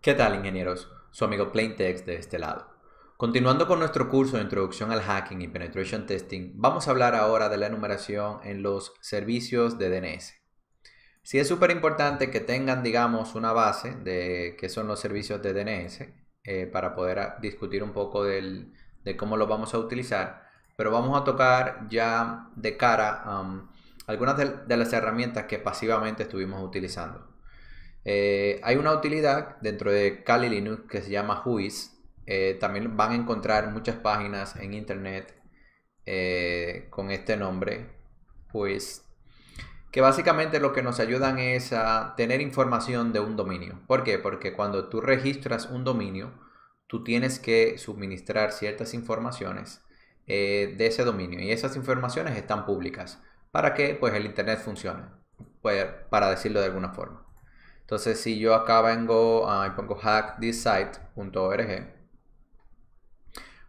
¿Qué tal, ingenieros? Su amigo Plaintext de este lado. Continuando con nuestro curso de Introducción al Hacking y Penetration Testing, vamos a hablar ahora de la enumeración en los servicios de DNS. Si es súper importante que tengan, digamos, una base de qué son los servicios de DNS eh, para poder discutir un poco de cómo los vamos a utilizar, pero vamos a tocar ya de cara um, algunas de las herramientas que pasivamente estuvimos utilizando. Eh, hay una utilidad dentro de Kali Linux que se llama Whois. Eh, también van a encontrar muchas páginas en internet eh, con este nombre, pues que básicamente lo que nos ayudan es a tener información de un dominio. ¿Por qué? Porque cuando tú registras un dominio, tú tienes que suministrar ciertas informaciones de ese dominio y esas informaciones están públicas para que pues, el internet funcione, pues, para decirlo de alguna forma. Entonces, si yo acá vengo y pongo hackthisite.org,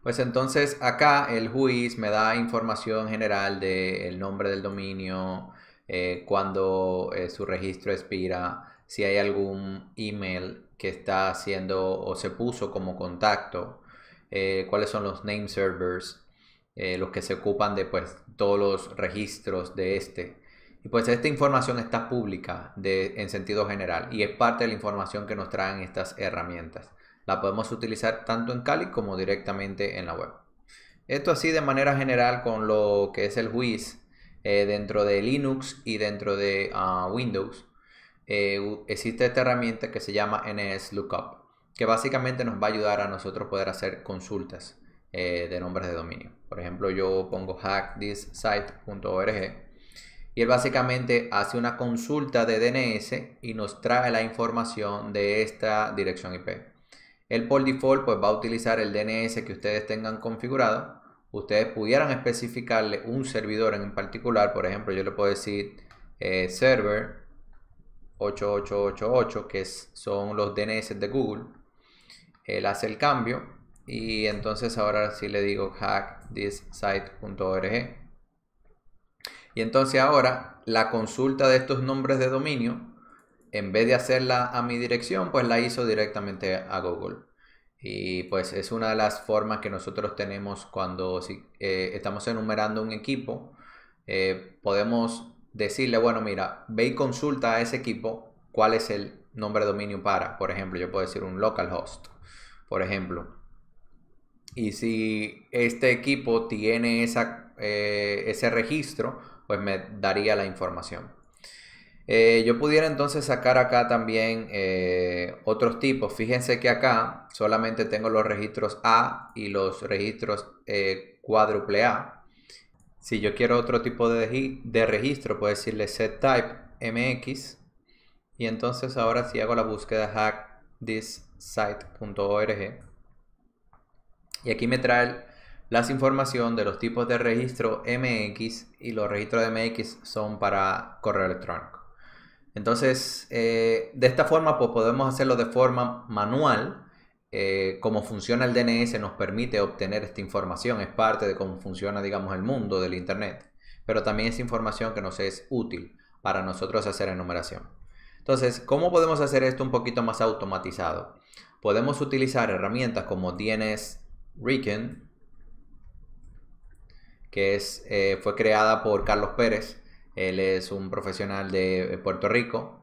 pues entonces acá el juiz me da información general del nombre del dominio, eh, cuando eh, su registro expira, si hay algún email que está haciendo o se puso como contacto, eh, cuáles son los name servers, los que se ocupan de pues, todos los registros de este. Y pues esta información está pública de, en sentido general y es parte de la información que nos traen estas herramientas. La podemos utilizar tanto en Cali como directamente en la web. Esto así de manera general con lo que es el WIS eh, dentro de Linux y dentro de ah, Windows. Eh, existe esta herramienta que se llama NSLookup que básicamente nos va a ayudar a nosotros poder hacer consultas eh, de nombres de dominio. Por ejemplo, yo pongo hackthissite.org y él básicamente hace una consulta de DNS y nos trae la información de esta dirección IP. El por default pues, va a utilizar el DNS que ustedes tengan configurado. Ustedes pudieran especificarle un servidor en particular, por ejemplo, yo le puedo decir eh, server 8888, que son los DNS de Google. Él hace el cambio y entonces ahora sí le digo hack y entonces ahora la consulta de estos nombres de dominio, en vez de hacerla a mi dirección, pues la hizo directamente a Google. Y pues es una de las formas que nosotros tenemos cuando eh, estamos enumerando un equipo, eh, podemos decirle, bueno, mira, ve y consulta a ese equipo cuál es el nombre de dominio para. Por ejemplo, yo puedo decir un localhost, por ejemplo. Y si este equipo tiene esa, eh, ese registro, pues me daría la información. Eh, yo pudiera entonces sacar acá también eh, otros tipos. Fíjense que acá solamente tengo los registros A y los registros eh, cuádruple A. Si yo quiero otro tipo de, registro, puedo decirle type MX. Y entonces ahora si hago la búsqueda site.org Y aquí me trae las información de los tipos de registro MX y los registros de MX son para correo electrónico. Entonces, eh, de esta forma, pues podemos hacerlo de forma manual. Eh, como funciona el DNS nos permite obtener esta información, es parte de cómo funciona, digamos, el mundo del Internet. Pero también es información que nos es útil para nosotros hacer enumeración. Entonces, ¿cómo podemos hacer esto un poquito más automatizado? Podemos utilizar herramientas como DNS Recon, que es, eh, fue creada por Carlos Pérez. Él es un profesional de eh, Puerto Rico,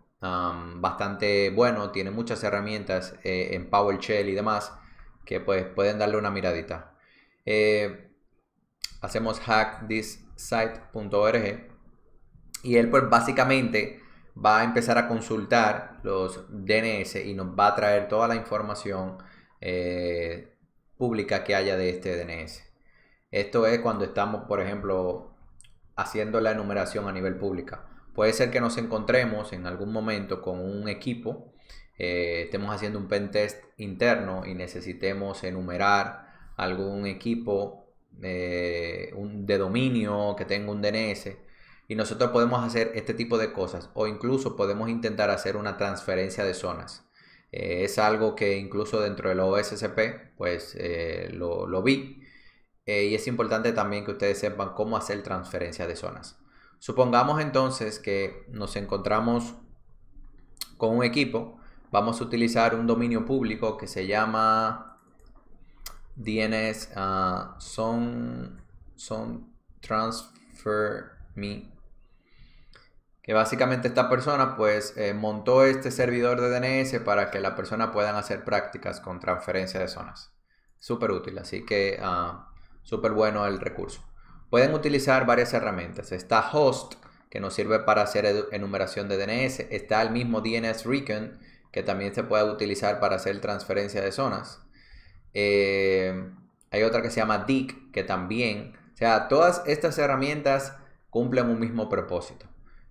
bastante bueno, tiene muchas herramientas eh, en PowerShell y demás, que pues pueden darle una miradita. hacemos hackthissite.org y él pues básicamente va a empezar a consultar los DNS y nos va a traer toda la información pública que haya de este DNS. Esto es cuando estamos, por ejemplo, haciendo la enumeración a nivel pública. Puede ser que nos encontremos en algún momento con un equipo, eh, estemos haciendo un pen test interno y necesitemos enumerar algún equipo eh, un, de dominio que tenga un DNS y nosotros podemos hacer este tipo de cosas o incluso podemos intentar hacer una transferencia de zonas. Eh, es algo que incluso dentro del OSCP pues lo vi eh, y es importante también que ustedes sepan cómo hacer transferencia de zonas. Supongamos entonces que nos encontramos con un equipo, vamos a utilizar un dominio público que se llama DNS ah, son, son transfer me que básicamente esta persona pues eh, montó este servidor de DNS para que la persona puedan hacer prácticas con transferencia de zonas. Súper útil, así que ah, súper bueno el recurso. Pueden utilizar varias herramientas. Está Host, que nos sirve para hacer enumeración de DNS. Está el mismo DNS Recon, que también se puede utilizar para hacer transferencia de zonas. Eh, hay otra que se llama DIC, que también... O sea, todas estas herramientas cumplen un mismo propósito.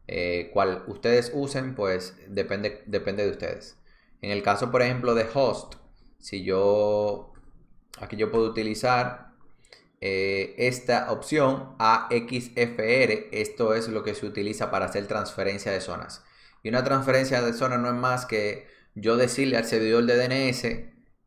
Eh, cual ustedes usen, pues depende, depende de ustedes. En el caso, por ejemplo, de host, si yo... Aquí yo puedo utilizar eh, esta opción AXFR. Esto es lo que se utiliza para hacer transferencia de zonas. Y una transferencia de zonas no es más que yo decirle al servidor de DNS,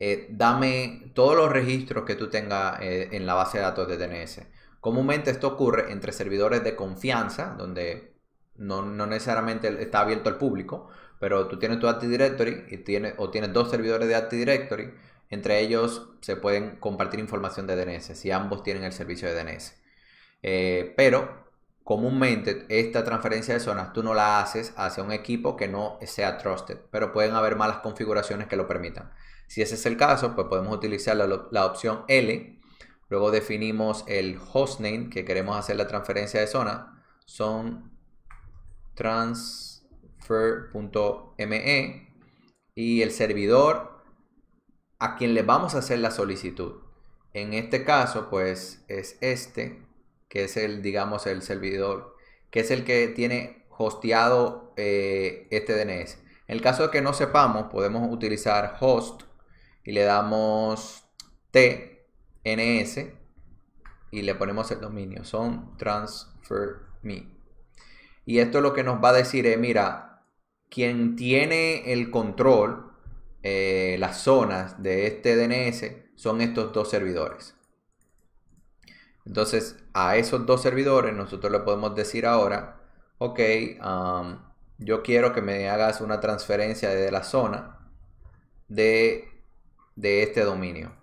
eh, dame todos los registros que tú tengas eh, en la base de datos de DNS. Comúnmente esto ocurre entre servidores de confianza, donde no, no necesariamente está abierto al público, pero tú tienes tu Active Directory y o tienes dos servidores de Active Directory entre ellos se pueden compartir información de DNS si ambos tienen el servicio de DNS. Eh, pero comúnmente esta transferencia de zonas tú no la haces hacia un equipo que no sea trusted, pero pueden haber malas configuraciones que lo permitan. Si ese es el caso, pues podemos utilizar la, la opción L. Luego definimos el hostname que queremos hacer la transferencia de zona. Son transfer.me y el servidor a quien le vamos a hacer la solicitud. En este caso, pues es este, que es el, digamos, el servidor, que es el que tiene hosteado eh, este DNS. En el caso de que no sepamos, podemos utilizar host y le damos TNS y le ponemos el dominio, son transfer me. Y esto lo que nos va a decir es, mira, quien tiene el control eh, las zonas de este DNS son estos dos servidores. Entonces, a esos dos servidores nosotros le podemos decir ahora, ok, um, yo quiero que me hagas una transferencia de la zona de, de este dominio.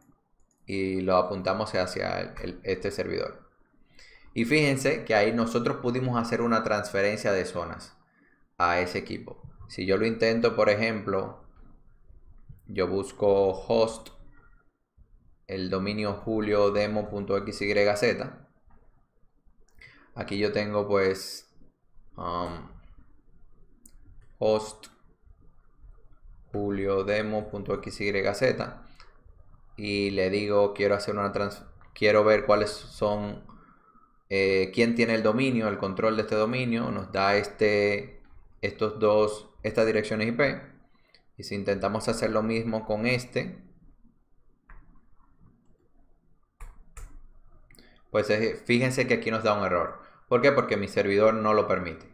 Y lo apuntamos hacia este servidor. Y fíjense que ahí nosotros pudimos hacer una transferencia de zonas a ese equipo. Si yo lo intento, por ejemplo, yo busco host el dominio julio demo.xyz Aquí yo tengo pues um, host julio demo.xyz y le digo quiero hacer una trans quiero ver cuáles son eh, quién tiene el dominio, el control de este dominio, nos da este estos dos estas direcciones IP y si intentamos hacer lo mismo con este, pues fíjense que aquí nos da un error. ¿Por qué? Porque mi servidor no lo permite.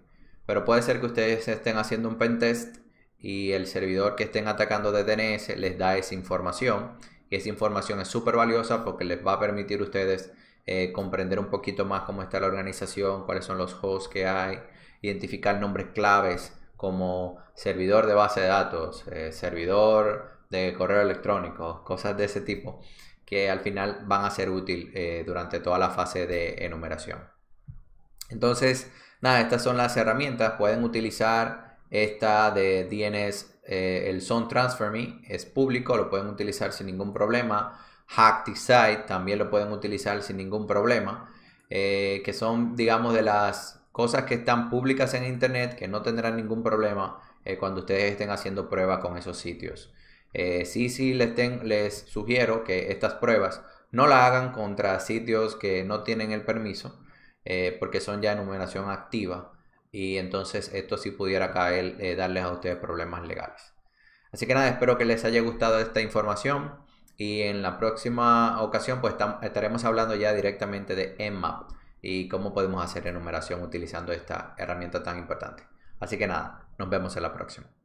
Pero puede ser que ustedes estén haciendo un pentest y el servidor que estén atacando de DNS les da esa información. Y esa información es súper valiosa porque les va a permitir a ustedes eh, comprender un poquito más cómo está la organización, cuáles son los hosts que hay, identificar nombres claves como servidor de base de datos, eh, servidor de correo electrónico, cosas de ese tipo, que al final van a ser útil eh, durante toda la fase de enumeración. Entonces, nada, estas son las herramientas. Pueden utilizar esta de DNS, eh, el Zone Transfer Me, es público, lo pueden utilizar sin ningún problema. Site, también lo pueden utilizar sin ningún problema, que son, digamos, de las cosas que están públicas en Internet que no tendrán ningún problema eh, cuando ustedes estén haciendo pruebas con esos sitios. Eh, sí, sí, les, sugiero que estas pruebas no las hagan contra sitios que no tienen el permiso, eh, porque son ya enumeración activa y entonces esto sí pudiera caer, darles a ustedes problemas legales. Así que nada, espero que les haya gustado esta información y en la próxima ocasión pues estaremos hablando ya directamente de Nmap y cómo podemos hacer enumeración utilizando esta herramienta tan importante. Así que nada, nos vemos en la próxima.